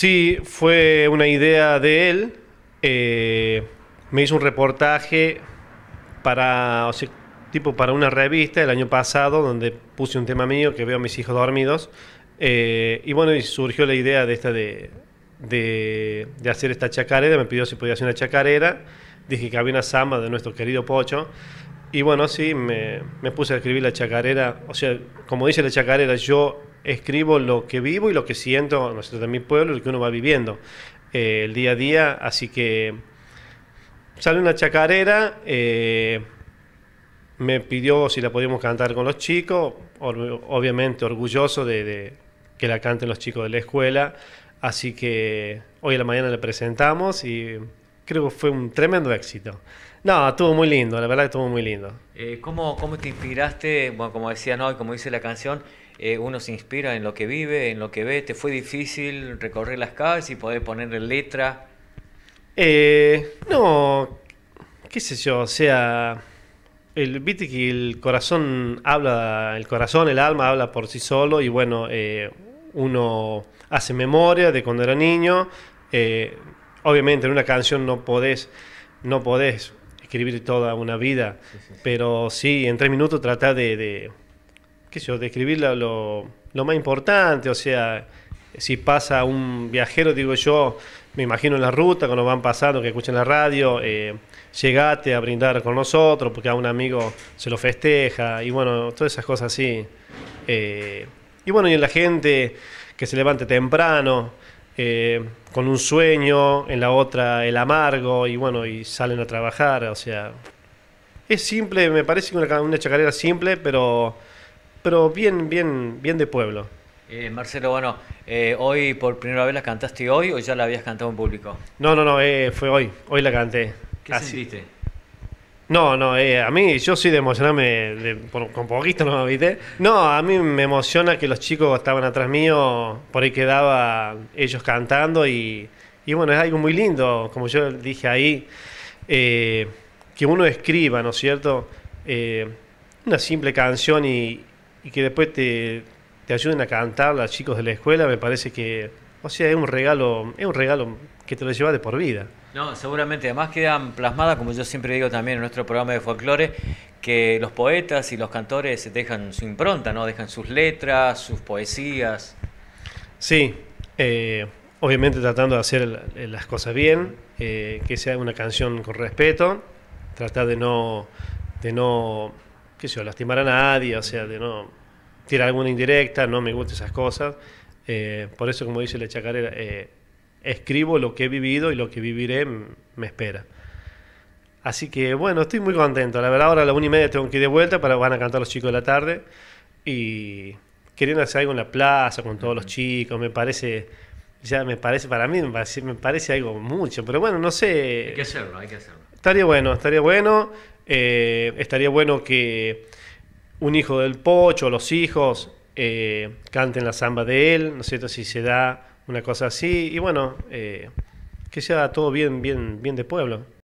Sí, fue una idea de él. Eh, me hizo un reportaje para, tipo para una revista el año pasado donde puse un tema mío que veo a mis hijos dormidos. Eh, y bueno, surgió la idea de esta de, hacer esta chacarera. Me pidió si podía hacer una chacarera. Dije que había una samba de nuestro querido Pocho. Y bueno, sí, me, me puse a escribir la chacarera. O sea, como dice la chacarera, yo escribo lo que vivo y lo que siento, nosotros mi pueblo, lo que uno va viviendo eh, el día a día. Así que sale una chacarera, eh, me pidió si la podíamos cantar con los chicos, obviamente orgulloso de, que la canten los chicos de la escuela. Así que hoy a la mañana la presentamos y creo que fue un tremendo éxito. No, estuvo muy lindo, la verdad que estuvo muy lindo. Eh, ¿cómo, ¿Cómo te inspiraste? Bueno, como decía, ¿no? Y como dice la canción, eh, uno se inspira en lo que vive, en lo que ve. ¿Te fue difícil recorrer las calles y poder ponerle letra? Eh, no, qué sé yo, o sea, el, viste que el corazón habla, el corazón, el alma habla por sí solo y bueno, eh, uno hace memoria de cuando era niño. obviamente en una canción no podés, no podés escribir toda una vida, pero sí, en tres minutos trata de qué sé yo, describir lo, más importante, o sea, si pasa un viajero, digo yo, me imagino en la ruta, cuando van pasando, que escuchan la radio, eh, llegate a brindar con nosotros, porque a un amigo se lo festeja, y bueno, todas esas cosas así. Eh, y bueno, y en la gente que se levante temprano, eh, con un sueño, en la otra el amargo, y bueno, y salen a trabajar, o sea. Es simple, me parece una, una chacarera simple, pero pero bien, bien, bien de pueblo. Eh, Marcelo, bueno, eh, hoy por primera vez la cantaste hoy o ya la habías cantado en público? No, no, no, eh, fue hoy, hoy la canté. ¿Qué sentiste? No, no, a mí yo soy de emocionarme con poquito, ¿no? ¿Viste? No, a mí me emociona que los chicos estaban atrás mío, por ahí quedaba ellos cantando y bueno, es algo muy lindo, como yo dije ahí, que uno escriba, ¿no es cierto? una simple canción y, y que después te, ayuden a cantar a chicos de la escuela, me parece que, o sea, es un regalo, es un regalo que te lo llevas de por vida. No, seguramente, además quedan plasmadas, como yo siempre digo también en nuestro programa de folclore, que los poetas y los cantores dejan su impronta, ¿no? Dejan sus letras, sus poesías. Sí, eh, obviamente tratando de hacer eh, las cosas bien, eh, que sea una canción con respeto, tratar de no, de no qué sé yo, lastimar a nadie, o sea, de no tirar alguna indirecta, no me gustan esas cosas. Eh, por eso, como dice la chacarera, eh, escribo lo que he vivido y lo que viviré me espera. Así que bueno, estoy muy contento. La verdad, ahora a la una y media tengo que ir de vuelta para van a cantar los chicos de la tarde. Y queriendo hacer algo en la plaza con todos los chicos, me parece ya me parece, para mí me parece, me parece algo mucho, pero bueno, no sé. Hay que hacerlo, hay que hacerlo. Estaría bueno, estaría bueno. Eh, estaría bueno que un hijo del pocho, los hijos, eh, canten la samba de él, ¿no sé cierto? Si se da una cosa así, y bueno, eh, que sea todo bien, bien, bien de pueblo.